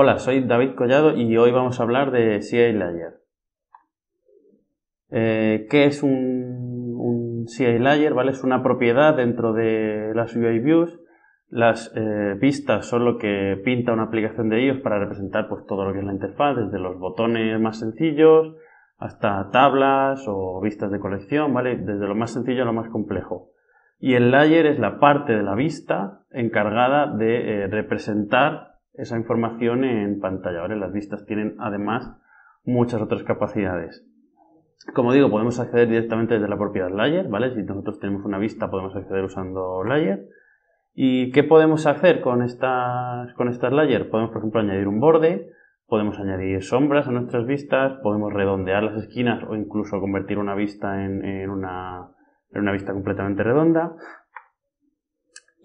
Hola, soy David Collado y hoy vamos a hablar de CI Layer. Eh, ¿Qué es un, CI Layer? ¿vale? Es una propiedad dentro de las UI Views. Las eh, vistas son lo que pinta una aplicación de ellos para representar pues, todo lo que es la interfaz, desde los botones más sencillos hasta tablas o vistas de colección, ¿vale? Desde lo más sencillo a lo más complejo. Y el layer es la parte de la vista encargada de eh, representar esa información en pantalla. ¿vale? Las vistas tienen además muchas otras capacidades. Como digo, podemos acceder directamente desde la propiedad layer, ¿vale? Si nosotros tenemos una vista, podemos acceder usando layer. ¿Y qué podemos hacer con estas, con estas layer? Podemos, por ejemplo, añadir un borde, podemos añadir sombras a nuestras vistas, podemos redondear las esquinas o incluso convertir una vista en, una, en una vista completamente redonda.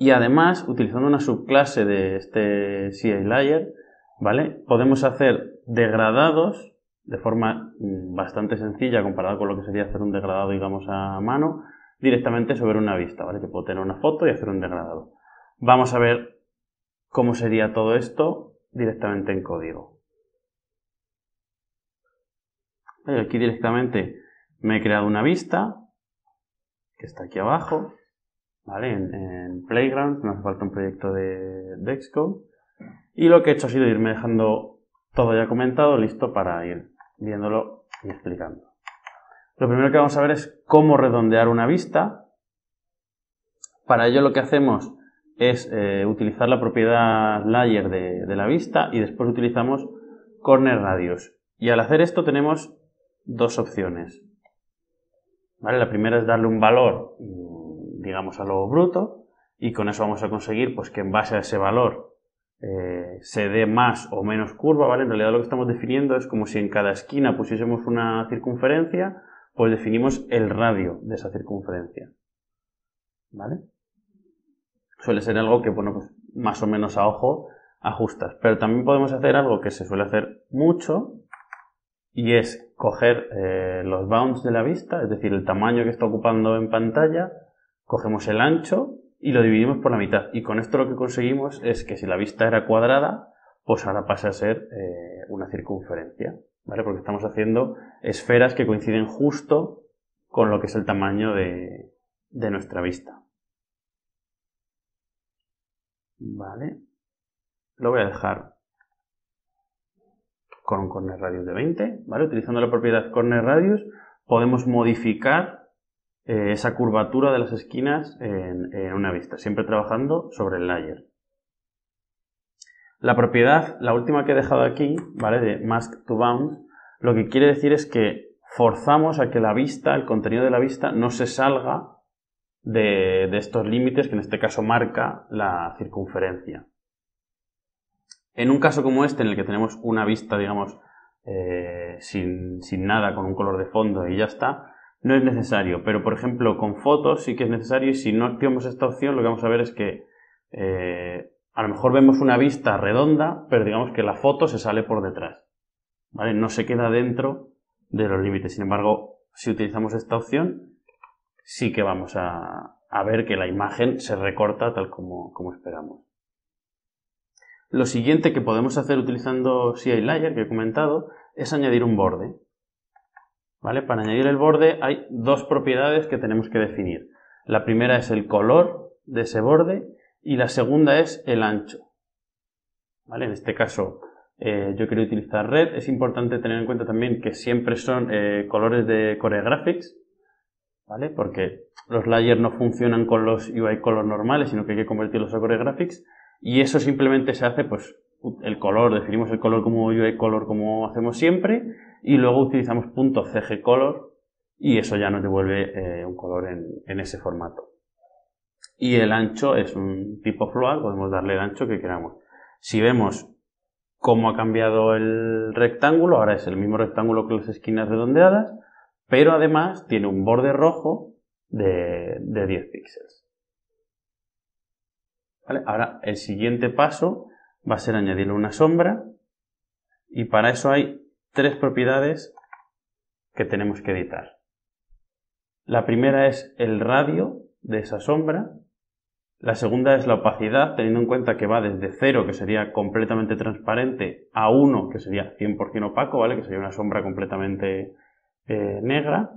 Y además, utilizando una subclase de este CI layer, ¿vale? Podemos hacer degradados de forma mm, bastante sencilla comparado con lo que sería hacer un degradado, digamos, a mano, directamente sobre una vista, ¿vale? Que puedo tener una foto y hacer un degradado. Vamos a ver cómo sería todo esto directamente en código. Aquí directamente me he creado una vista, que está aquí abajo, ¿vale? En, Playground, no hace falta un proyecto de, Y lo que he hecho ha sido irme dejando todo ya comentado, listo para ir viéndolo y explicando. Lo primero que vamos a ver es cómo redondear una vista. Para ello lo que hacemos es eh, utilizar la propiedad layer de, la vista y después utilizamos corner radius. Y al hacer esto tenemos dos opciones. ¿Vale? La primera es darle un valor digamos, a lo bruto, y con eso vamos a conseguir pues, que en base a ese valor eh, se dé más o menos curva, ¿vale? En realidad lo que estamos definiendo es como si en cada esquina pusiésemos una circunferencia, pues definimos el radio de esa circunferencia, ¿vale? Suele ser algo que, bueno, pues, más o menos a ojo ajustas, pero también podemos hacer algo que se suele hacer mucho, y es coger eh, los bounds de la vista, es decir, el tamaño que está ocupando en pantalla, cogemos el ancho y lo dividimos por la mitad. Y con esto lo que conseguimos es que si la vista era cuadrada, pues ahora pasa a ser eh, una circunferencia, ¿vale? Porque estamos haciendo esferas que coinciden justo con lo que es el tamaño de, de nuestra vista. Vale. Lo voy a dejar con un corner radius de 20, ¿vale? Utilizando la propiedad corner radius podemos modificar eh, esa curvatura de las esquinas en, una vista, siempre trabajando sobre el layer. La propiedad, la última que he dejado aquí, ¿vale? De mask to bound, lo que quiere decir es que forzamos a que la vista, el contenido de la vista, no se salga de, estos límites que en este caso marca la circunferencia. En un caso como este, en el que tenemos una vista, digamos, eh, sin, nada, con un color de fondo y ya está, no es necesario, pero por ejemplo con fotos sí que es necesario y si no activamos esta opción lo que vamos a ver es que eh, a lo mejor vemos una vista redonda, pero digamos que la foto se sale por detrás, No se queda dentro de los límites. Sin embargo, si utilizamos esta opción, sí que vamos a, ver que la imagen se recorta tal como, como esperamos. Lo siguiente que podemos hacer utilizando CI Layer que he comentado es añadir un borde. Para añadir el borde hay dos propiedades que tenemos que definir. La primera es el color de ese borde y la segunda es el ancho. ¿Vale? En este caso eh, yo quiero utilizar red. Es importante tener en cuenta también que siempre son eh, colores de CoreGraphics, ¿vale? Porque los layers no funcionan con los UI color normales, sino que hay que convertirlos a Graphics, Y eso simplemente se hace, pues, el color, definimos el color como UI color como hacemos siempre y luego utilizamos .cg color y eso ya nos devuelve eh, un color en, ese formato. Y el ancho es un tipo float, podemos darle el ancho que queramos. Si vemos cómo ha cambiado el rectángulo, ahora es el mismo rectángulo que las esquinas redondeadas, pero además tiene un borde rojo de, 10 píxeles. Ahora el siguiente paso va a ser añadirle una sombra y para eso hay tres propiedades que tenemos que editar. La primera es el radio de esa sombra. La segunda es la opacidad, teniendo en cuenta que va desde 0, que sería completamente transparente, a 1, que sería 100% opaco, ¿vale? Que sería una sombra completamente eh, negra.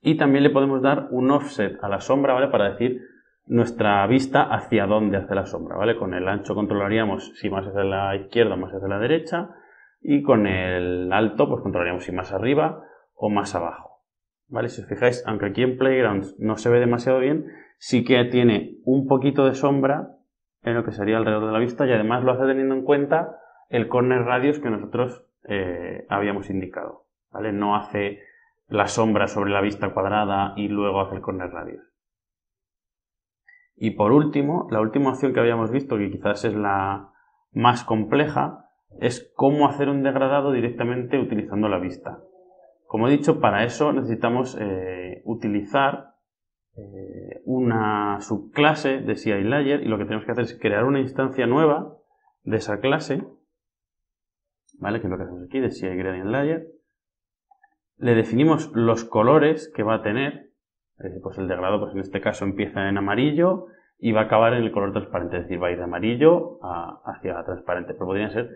Y también le podemos dar un offset a la sombra, ¿vale? Para decir nuestra vista hacia dónde hace la sombra, ¿vale? Con el ancho controlaríamos si más hacia la izquierda más hacia la derecha y con el alto pues controlaríamos si más arriba o más abajo. ¿Vale? Si os fijáis, aunque aquí en Playgrounds no se ve demasiado bien, sí que tiene un poquito de sombra en lo que sería alrededor de la vista y además lo hace teniendo en cuenta el corner radius que nosotros eh, habíamos indicado. ¿Vale? No hace la sombra sobre la vista cuadrada y luego hace el corner radius. Y por último, la última opción que habíamos visto, que quizás es la más compleja, es cómo hacer un degradado directamente utilizando la vista. Como he dicho, para eso necesitamos eh, utilizar eh, una subclase de CI Layer y lo que tenemos que hacer es crear una instancia nueva de esa clase, ¿vale? Que es lo que hacemos aquí, de CI Gradient Layer. Le definimos los colores que va a tener, eh, pues el degradado, pues en este caso empieza en amarillo, y va a acabar en el color transparente, es decir, va a ir de amarillo hacia transparente, pero podría ser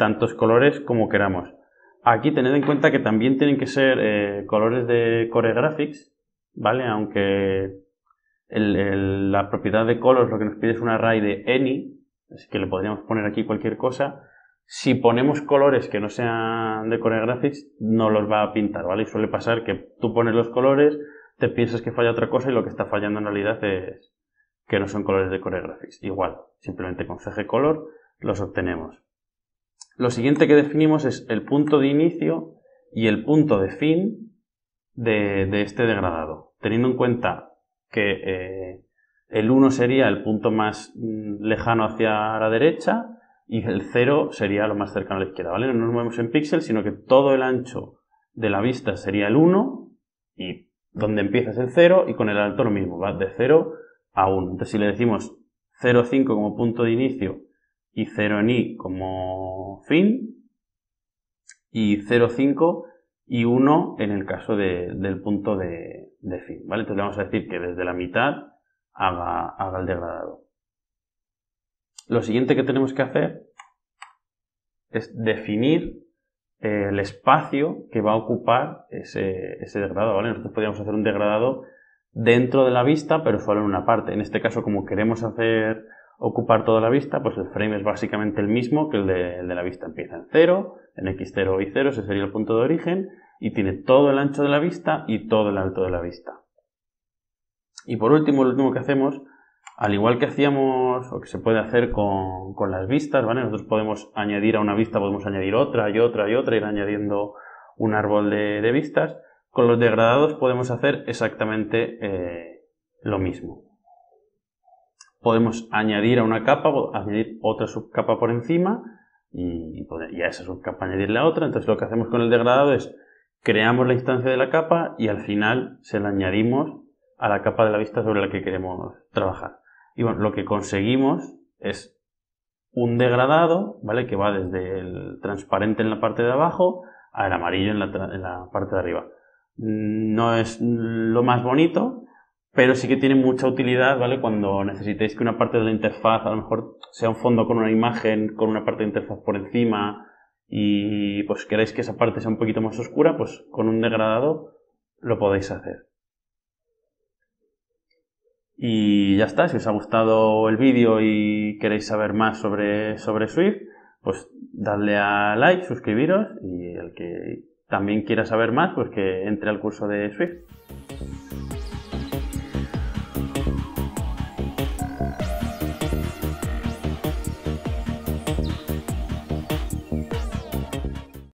tantos colores como queramos. Aquí tened en cuenta que también tienen que ser eh, colores de Core Graphics, ¿vale? Aunque la propiedad de color lo que nos pide es un array de any, así que le podríamos poner aquí cualquier cosa. Si ponemos colores que no sean de Core Graphics, no los va a pintar, ¿vale? Y suele pasar que tú pones los colores, te piensas que falla otra cosa y lo que está fallando en realidad es que no son colores de Core Graphics. Igual, simplemente con cgColor Color los obtenemos lo siguiente que definimos es el punto de inicio y el punto de fin de, este degradado, teniendo en cuenta que eh, el 1 sería el punto más mm, lejano hacia la derecha y el 0 sería lo más cercano a la izquierda, ¿vale? No nos movemos en píxeles, sino que todo el ancho de la vista sería el 1 y donde empieza es el 0 y con el alto lo mismo, va de 0 a 1. Entonces si le decimos 0,5 como punto de inicio y 0 en i como fin y 0,5 y 1 en el caso del punto de, fin. ¿vale? Entonces le vamos a decir que desde la mitad haga, el degradado. Lo siguiente que tenemos que hacer es definir eh, el espacio que va a ocupar ese, degradado. Nosotros podríamos hacer un degradado dentro de la vista, pero solo en una parte. En este caso, como queremos hacer ocupar toda la vista, pues el frame es básicamente el mismo que el de, la vista. Empieza en 0, en X0 y 0, ese sería el punto de origen, y tiene todo el ancho de la vista y todo el alto de la vista. Y por último, lo último que hacemos, al igual que hacíamos o que se puede hacer con, las vistas, ¿vale? Nosotros podemos añadir a una vista, podemos añadir otra y otra y otra, ir añadiendo un árbol de, vistas. Con los degradados podemos hacer exactamente eh, lo mismo podemos añadir a una capa, añadir otra subcapa por encima y, y a esa subcapa añadirle a otra. Entonces lo que hacemos con el degradado es creamos la instancia de la capa y al final se la añadimos a la capa de la vista sobre la que queremos trabajar. Y bueno, lo que conseguimos es un degradado, ¿vale? Que va desde el transparente en la parte de abajo al amarillo en la parte de arriba. Mm, no es lo más bonito, pero sí que tiene mucha utilidad, ¿vale? Cuando necesitéis que una parte de la interfaz, a lo mejor sea un fondo con una imagen, con una parte de interfaz por encima, y pues queréis que esa parte sea un poquito más oscura, pues con un degradado lo podéis hacer. Y ya está, si os ha gustado el vídeo y queréis saber más sobre, sobre Swift, pues dadle a like, suscribiros y el que también quiera saber más, pues que entre al curso de Swift.